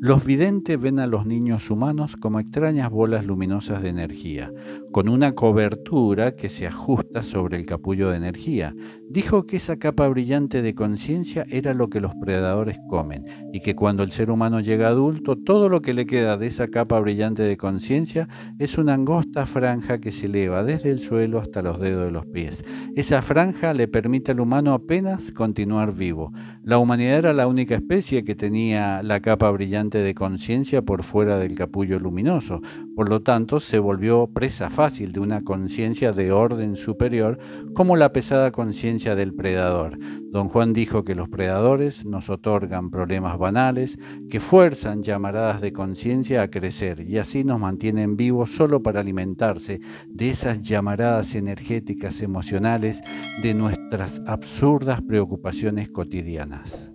Los videntes ven a los niños humanos como extrañas bolas luminosas de energía, con una cobertura que se ajusta sobre el capullo de energía. Dijo que esa capa brillante de conciencia era lo que los predadores comen, y que cuando el ser humano llega adulto, todo lo que le queda de esa capa brillante de conciencia es una angosta franja que se eleva desde el suelo hasta los dedos de los pies. Esa franja le permite al humano apenas continuar vivo. La humanidad era la única especie que tenía la capa brillante de conciencia por fuera del capullo luminoso. Por lo tanto, se volvió presa fácil de una conciencia de orden superior como la pesada conciencia del predador. Don Juan dijo que los predadores nos otorgan problemas banales que fuerzan llamaradas de conciencia a crecer y así nos mantienen vivos solo para alimentarse de esas llamaradas energéticas emocionales de nuestras absurdas preocupaciones cotidianas.